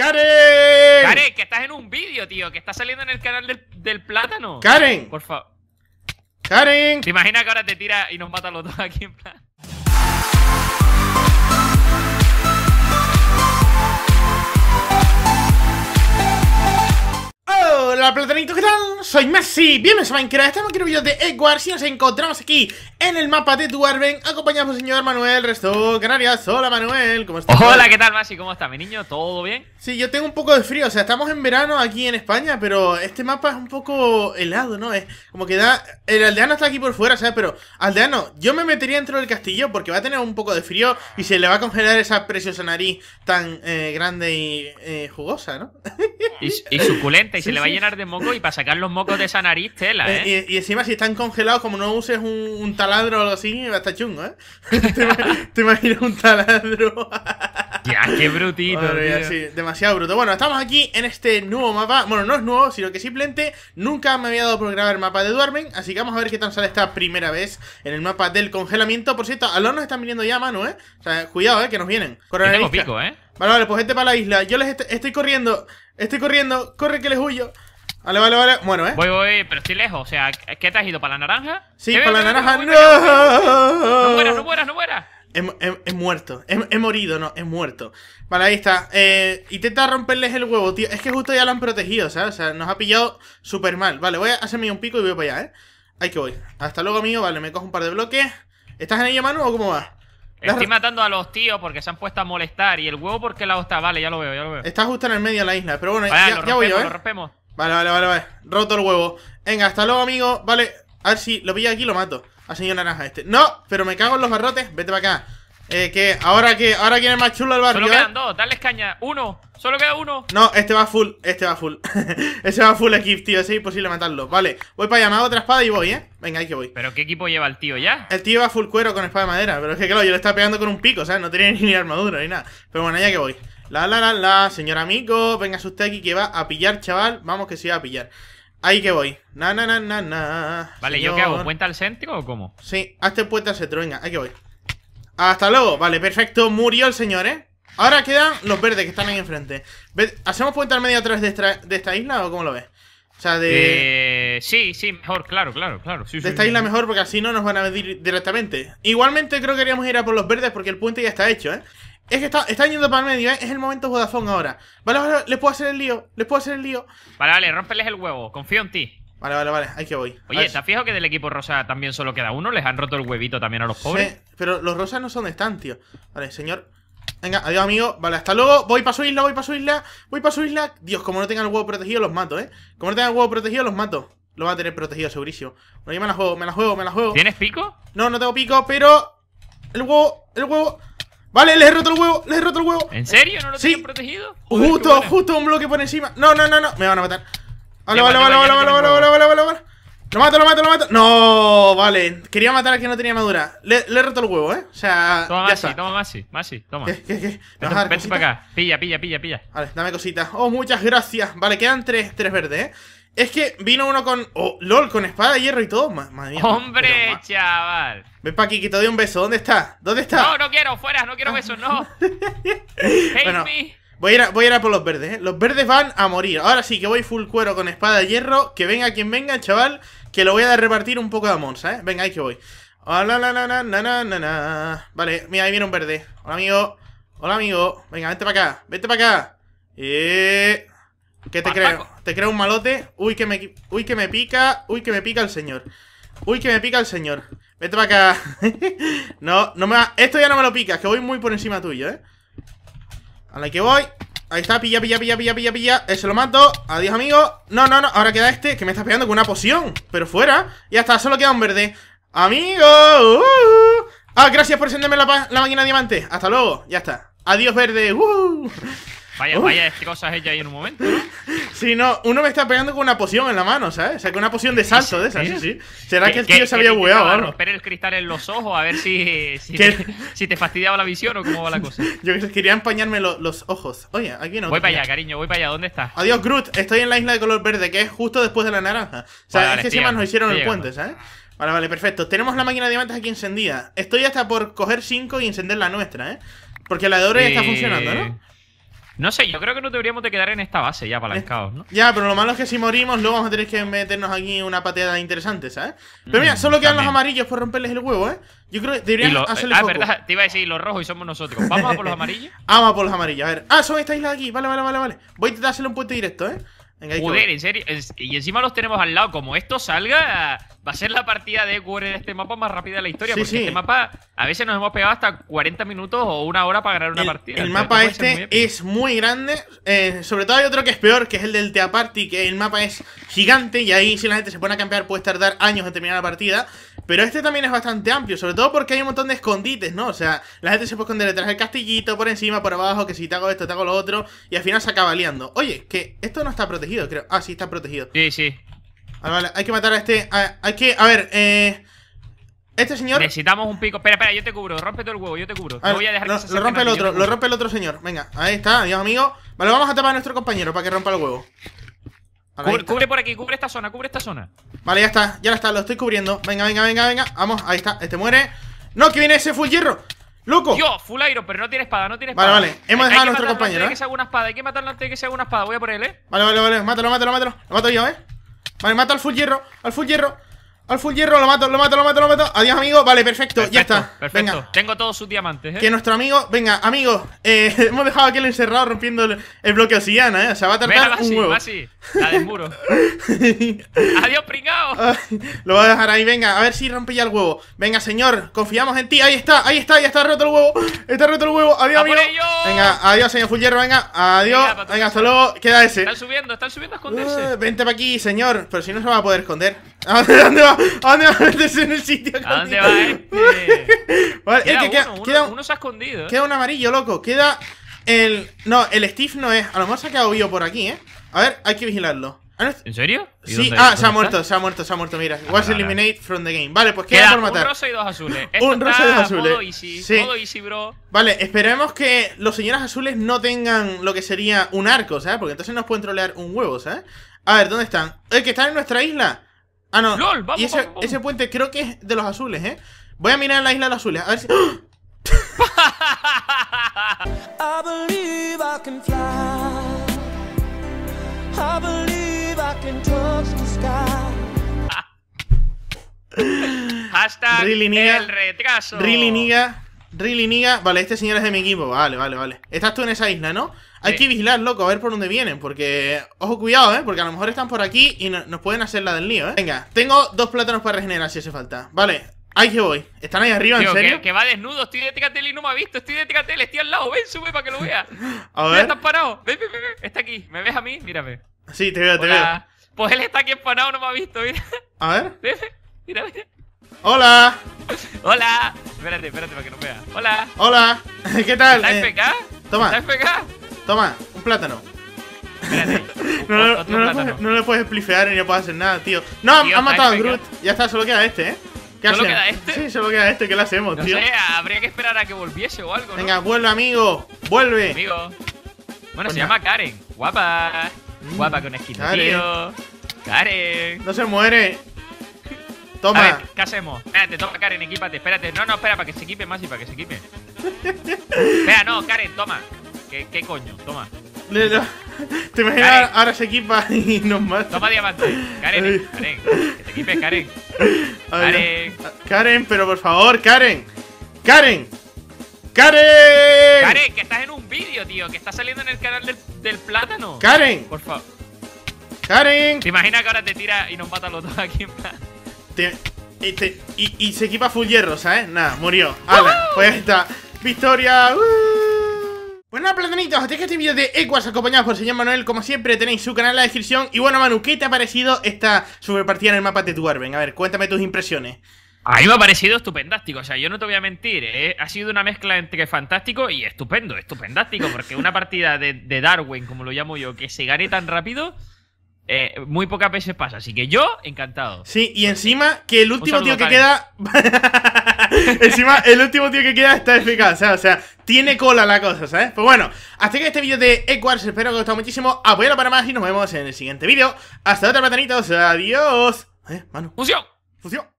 ¡Karen! Karen, que estás en un vídeo, tío, que está saliendo en el canal del, plátano. ¡Karen! Por favor. ¡Karen! ¿Te imaginas que ahora te tira y nos mata los dos aquí en plan? Hola platanito, ¿qué tal? Soy Messi, bienvenidos a Minecraft, estamos aquí en un video de Edwards si nos encontramos aquí en el mapa de Duarben Acompañado por el señor Manuel Resto Canarias, hola Manuel, ¿cómo estás? Hola, ¿qué tal Messi? ¿Cómo estás, mi niño? ¿Todo bien? Sí, yo tengo un poco de frío, o sea, estamos en verano aquí en España, pero este mapa es un poco helado, ¿no? Es como que da... El aldeano está aquí por fuera, ¿sabes? Pero, aldeano, yo me metería dentro del castillo porque va a tener un poco de frío y se le va a congelar esa preciosa nariz tan eh, grande y eh, jugosa, ¿no? Y, suculenta y se le va a llenar de moco y para sacar los mocos de esa nariz, tela, ¿eh? ¿eh? y, encima, si están congelados, como no uses un, taladro o algo así, va a estar chungo, ¿eh? ¿Te, imaginas un taladro? ya, qué brutito. demasiado bruto. Bueno, estamos aquí en este nuevo mapa. Bueno, no es nuevo, sino que simplemente nunca me había dado por grabar el mapa de Duermen. Así que vamos a ver qué tal sale esta primera vez en el mapa del congelamiento. Por cierto, a los nos están viniendo ya, mano, ¿eh? O sea, cuidado, ¿eh? Que nos vienen. Tenemos pico, ¿eh? Vale, vale, pues gente para la isla. Yo les estoy corriendo. Estoy corriendo. Corre que les huyo. Vale, vale, vale. Bueno, eh. Voy, voy, pero estoy lejos. O sea, ¿qué te has ido? ¿Para la naranja? Sí, para la naranja. ¡No! No mueras, no mueras, no mueras. He, muerto. He, morido, no, he muerto. Vale, ahí está. Eh, intenta romperles el huevo, tío. Es que justo ya lo han protegido, ¿sabes? O sea, nos ha pillado súper mal. Vale, voy a hacerme un pico y voy para allá, ¿eh? Ahí que voy. Hasta luego, amigo. Vale, me cojo un par de bloques. ¿Estás en ello, mano o cómo va? Estoy matando a los tíos porque se han puesto a molestar. Y el huevo porque la está. Vale, ya lo veo, ya lo veo. Está justo en el medio de la isla. Pero bueno, ya, voy yo, ¿eh? Vale, vale, vale, vale. Roto el huevo. Venga, hasta luego, amigo. Vale, a ver si lo pillo aquí y lo mato. Al señor naranja este. ¡No! Pero me cago en los barrotes. Vete para acá. Eh, que ahora que ahora quién es más chulo el barrio. Solo quedan ¿eh? dos, dale caña. Uno, solo queda uno. No, este va full, este va full. Ese va full equip, tío. Es imposible matarlo. Vale, voy para allá, me hago otra espada y voy, eh. Venga, ahí que voy. ¿Pero qué equipo lleva el tío ya? El tío va full cuero con espada de madera. Pero es que claro, yo le estaba pegando con un pico, o sea, No tiene ni armadura ni nada. Pero bueno, ya que voy. La la la la, señor amigo. Venga usted aquí que va a pillar, chaval. Vamos que sí va a pillar. Ahí que voy. Na na na na na. Vale, ¿yo qué hago? ¿Puente al centro o cómo? Sí, hazte puente al centro, venga, ahí que voy. Hasta luego. Vale, perfecto. Murió el señor, ¿eh? Ahora quedan los verdes que están ahí enfrente. ¿Hacemos puente al medio a de esta, isla o cómo lo ves? O sea, de. Eh, sí, sí, mejor, claro, claro, claro. de esta isla mejor porque así no nos van a medir directamente. Igualmente creo que queríamos ir a por los verdes porque el puente ya está hecho, ¿eh? Es que está, yendo para el medio, ¿eh? Es el momento Vodafone ahora. Vale, vale, les puedo hacer el lío, les puedo hacer el lío. Vale, vale, rompeles el huevo, confío en ti. Vale, vale, vale, ahí que voy. Oye, has fijo que del equipo rosa también solo queda uno? ¿Les han roto el huevito también a los pobres? Sí, pero los rosas no son de están, tío. Vale, señor. Venga, adiós, amigo. Vale, hasta luego. Voy para su isla, voy para su isla, voy para su isla. Dios, como no tengan el huevo protegido, los mato, ¿eh? Como no tengan el huevo protegido, los mato. Lo va a tener protegido, segurísimo. Bueno, yo me la juego, me la juego, me la juego. ¿Tienes pico? No, no tengo pico, pero... El huevo, el huevo... Vale, les he roto el huevo, les he roto el huevo. ¿En serio? ¿No lo sí. protegido? justo, justo un bloque por encima. No, no, no, no. Me van a matar. Vale, vale, vale, vale, vale, vale, vale, vale, vale, vale! Lo mato, lo mato, lo mato. No, vale. Quería matar a quien no tenía madura. Le, le he roto el huevo, ¿eh? O sea. Toma, Masi, toma, Masi, Masi, toma. ¿Qué, qué, Vete, para acá. Pilla, pilla, pilla, pilla. Vale, dame cosita. Oh, muchas gracias. Vale, quedan tres, tres verdes, ¿eh? Es que vino uno con. Oh, LOL, con espada, de hierro y todo. Madre mía. ¡Hombre, chaval! Ven para aquí que te doy un beso. ¿Dónde está? ¿Dónde está? No, no quiero, fuera, no quiero ah. besos, no. Hate me. Voy a, ir a, voy a ir por los verdes, ¿eh? Los verdes van a morir. Ahora sí que voy full cuero con espada de hierro. Que venga quien venga, chaval. Que lo voy a repartir un poco de monza, ¿eh? Venga, ahí que voy. Hola, ah, la Vale, mira, ahí viene un verde. Hola, amigo. Hola, amigo. Venga, vente para acá. Vente para acá. Eh... ¿Qué te creo? ¿Te creo un malote? Uy, que me, uy, que me pica. Uy, que me pica el señor. Uy, que me pica el señor. Vete para acá. no, no me va... Esto ya no me lo pica que voy muy por encima tuyo, ¿eh? A la que voy Ahí está, pilla, pilla, pilla, pilla, pilla, pilla Ese lo mato, adiós amigo No, no, no, ahora queda este que me está pegando con una poción Pero fuera, ya está, solo queda un verde Amigo uh-huh. Ah, gracias por encenderme la, la máquina diamante Hasta luego, ya está Adiós verde uh-huh. Vaya, vaya, qué este cosas ella ahí en un momento. Si no, uno me está pegando con una poción en la mano, ¿sabes? O sea, con una poción de salto de esa, sí, sí. ¿Será que el tío se había bugueado ¿no? no, el cristal en los ojos a ver si, si, te, fastidiaba la visión o cómo va la cosa. Yo quería empañarme los ojos. Oye, aquí no. Voy para allá, cariño, voy para allá. ¿Dónde estás? Adiós, Groot. Estoy en la isla de color verde, que es justo después de la naranja. O sea, es que encima nos hicieron el puente, ¿sabes? Vale, vale, perfecto. Tenemos la máquina de diamantes aquí encendida. Estoy hasta por coger cinco y encender la nuestra, ¿eh? Porque la de oro ya está eh, funcionando, ¿no? No sé, yo creo que no deberíamos de quedar en esta base ya apalancados, ¿no? Ya, pero lo malo es que si morimos luego vamos a tener que meternos aquí una pateada interesante, ¿sabes? Pero mira, mm, solo quedan los amarillos por romperles el huevo, ¿eh? Yo creo que deberían Ah, es verdad, te iba a decir los rojos y somos nosotros. ¿Vamos a por los amarillos? vamos a por los amarillos, a ver. Ah, son esta isla de aquí. Vale, vale, vale, vale. Voy a hacerle un puente directo, ¿eh? Joder, en serio. Y encima los tenemos al lado. Como esto salga, va a ser la partida de QR de este mapa más rápida de la historia. porque este mapa, a veces nos hemos pegado hasta 40 minutos o una hora para ganar una partida. El mapa este es muy grande. Eh, sobre todo hay otro que es peor, que es el del Tea Party, que el mapa es gigante y ahí si la gente se pone a campear puede tardar años en terminar la partida. Pero este también es bastante amplio, sobre todo porque hay un montón de escondites, ¿no? O sea, la gente se puede esconder detrás del castillito, por encima, por abajo, que si te hago esto, te hago lo otro, y al final se acaba liando. Oye, que esto no está protegido, creo. Ah, sí, está protegido. Sí, sí. Vale, ah, vale, hay que matar a este... hay que... A ver, eh... Este señor... Necesitamos un pico. Espera, espera, yo te cubro. Rompe todo el huevo, yo te cubro. voy a dejar lo, rompe el otro, lo rompe el otro señor. Venga, ahí está, adiós amigo. Vale, vamos a tapar a nuestro compañero para que rompa el huevo. Cubre, por aquí, cubre esta zona, cubre esta zona. Vale, ya está, ya está, lo estoy cubriendo. Venga, venga, venga, venga. Vamos, ahí está, este muere. No, que viene ese full hierro. ¡Loco! Yo, full iron, pero no tiene espada, no tiene espada. Vale, vale, hemos dejado a nuestro compañero. Hay que, ¿eh? una espada, hay que matarlo antes de que se haga una espada. Voy a por él, eh. Vale, vale, vale, mátalo, mátalo, mátalo. Lo mato yo, eh. Vale, mato al full hierro, al full hierro. Al full hierro, lo mato, lo mato, lo mato, lo mato. Adiós, amigo. Vale, perfecto, ya está. Perfecto. Venga. Tengo todos sus diamantes, ¿eh? Que nuestro amigo. Venga, amigo. Eh, hemos dejado aquel encerrado rompiendo el, bloque obsidiana, ¿eh? O va a tardar Venga, la un huevo. Basi, la del muro. Adiós, pringao. lo voy a dejar ahí. Venga, a ver si rompe ya el huevo. Venga, señor. Confiamos en ti. Ahí está, ahí está, ya está roto el huevo. Está roto el huevo. Adiós, amigo. Venga, adiós, señor full hierro. Venga, adiós. Venga, venga hasta luego. Queda ese. Están subiendo, están subiendo a esconderse. Ah, vente para aquí, señor. Pero si no se va a poder esconder. ¿A dónde va? ¿A dónde va a meterse en el sitio? ¿A dónde va este? vale, queda, uno, uno, se ha escondido. ¿eh? Queda un amarillo, loco. Queda el... No, el Steve no es. A lo mejor se ha quedado vivo por aquí, ¿eh? A ver, hay que vigilarlo. Ah, ¿En serio? Sí, ah, se ha muerto, se ha muerto, se ha muerto, mira. Ah, Was eliminated from the game. Vale, pues queda, por matar. Un rosa y dos azules. un rosa y dos azules. Todo easy, sí. easy, bro. Vale, esperemos que los señores azules no tengan lo que sería un arco, ¿sabes? Porque entonces nos pueden trolear un huevo, ¿sabes? A ver, ¿dónde están? El que están en nuestra isla. Ah, no. y ese, puente creo que es de los azules, ¿eh? Voy a mirar la isla de los azules. A ver si. ¡Ah! Hasta really el retraso. Really Really, niga. Vale, este señor es de mi equipo. Vale, vale, vale. Estás tú en esa isla, ¿no? Hay que vigilar, loco, a ver por dónde vienen. Porque, ojo, cuidado, ¿eh? Porque a lo mejor están por aquí y nos pueden hacer la del lío, ¿eh? Venga, tengo dos plátanos para regenerar si hace falta. Vale, Ahí que voy. Están ahí arriba, ¿en serio? Que, va desnudo. Estoy de ticatel y no me ha visto. Estoy de ticatel Estoy al lado. Ven, sube para que lo vea. a ver. Ven, ven, ven, Está aquí. ¿Me ves a mí? Mírame. Sí, te veo, te veo. Pues él está aquí empanado, no me ha visto, mira. A ver. Mira, mira. Hola. Hola. Espérate, espérate para que no vea. Hola. Hola. ¿Qué tal? ¿Estás eh, Toma. ¿Estás Toma, un plátano. Espérate. no, plátano. no, le puedes splifear ni le puedes hacer nada, tío. No, ha matado a Groot. Ya está, solo queda este, ¿eh? ¿Qué ¿Solo queda este? Sí, solo queda este. ¿Qué le hacemos, no tío? Sé, habría que esperar a que volviese o algo, ¿no? Venga, vuelve, amigo. Vuelve. Amigo. Bueno, se llama Karen. Guapa. Mm. Guapa con esquina, Karen. tío. Karen. No se muere. Toma. ¿qué hacemos? Espérate, toma, Karen, equipate. Espérate. No, no, espera, para que se equipe más y para que se equipe. vea no, Karen, toma. ¿Qué, qué coño? Toma. te imaginas, ahora se equipa y nos mata. Toma diamante. Karen, Karen. Que te equipes, Karen. Karen. Karen, pero por favor, Karen. Karen. Karen. Karen, que estás en un vídeo, tío. Que está saliendo en el canal del, plátano. Karen. Por favor. Karen. ¿Te imaginas que ahora te tira y nos mata a los dos aquí en plan? Eh, y, se equipa full hierro, ¿sabes? Nada, murió. ¡Hala! ver, Pues está. ¡Victoria! Bueno, pues platanitos, hasta aquí este vídeo de Equas Acompañado por señor Manuel. Como siempre, tenéis su canal en la descripción. Y bueno, Manu, ¿qué te ha parecido esta superpartida en el mapa de Darwin? A ver, cuéntame tus impresiones. A mí me ha parecido estupendástico, o sea, yo no te voy a mentir, ¿eh? ha sido una mezcla entre fantástico y estupendo, estupendástico, porque una partida de, de Darwin, como lo llamo yo, que se gane tan rápido, eh, muy pocas veces pasa. Así que yo, encantado. Sí, y pues encima que el último tío que queda. encima, el último tío que queda está explicado O sea, o sea, tiene cola la cosa, ¿sabes? Pues bueno, hasta que este vídeo de Equars. Espero que os haya gustado muchísimo. Apoyadlo para más y nos vemos en el siguiente vídeo. Hasta otra, sea Adiós. Eh, mano. Función. Función.